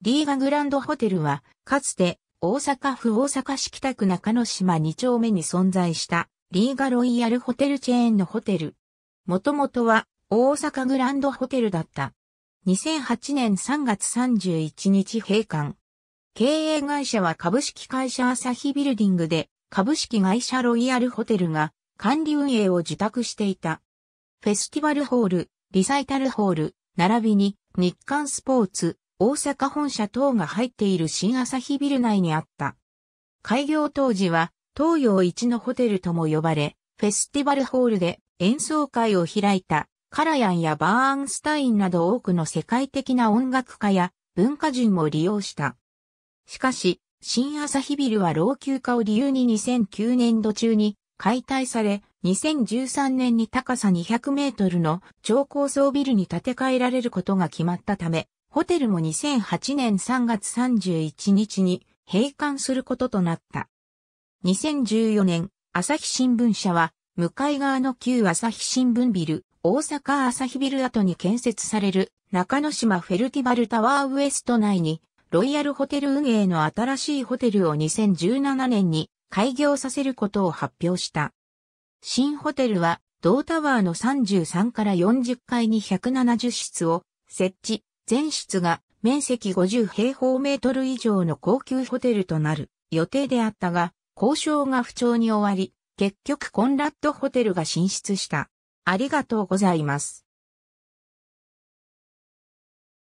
リーガグランドホテルは、かつて、大阪府大阪市北区中野島2丁目に存在した、リーガロイヤルホテルチェーンのホテル。もともとは、大阪グランドホテルだった。2008年3月31日閉館。経営会社は株式会社朝日ビルディングで、株式会社ロイヤルホテルが、管理運営を受託していた。フェスティバルホール、リサイタルホール、並びに日刊スポーツ、大阪本社等が入っている新朝日ビル内にあった。開業当時は東洋一のホテルとも呼ばれ、フェスティバルホールで演奏会を開いたカラヤンやバーンスタインなど多くの世界的な音楽家や文化人も利用した。しかし、新朝日ビルは老朽化を理由に2009年度中に解体され、2013年に高さ200メートルの超高層ビルに建て替えられることが決まったため、ホテルも2008年3月31日に閉館することとなった。2014年、朝日新聞社は、向かい側の旧朝日新聞ビル、大阪朝日ビル跡に建設される中之島フェルティバルタワーウエスト内に、ロイヤルホテル運営の新しいホテルを2017年に開業させることを発表した。新ホテルは、同タワーの33から40階に170室を設置、全室が面積50平方メートル以上の高級ホテルとなる予定であったが、交渉が不調に終わり、結局コンラッドホテルが進出した。ありがとうございます。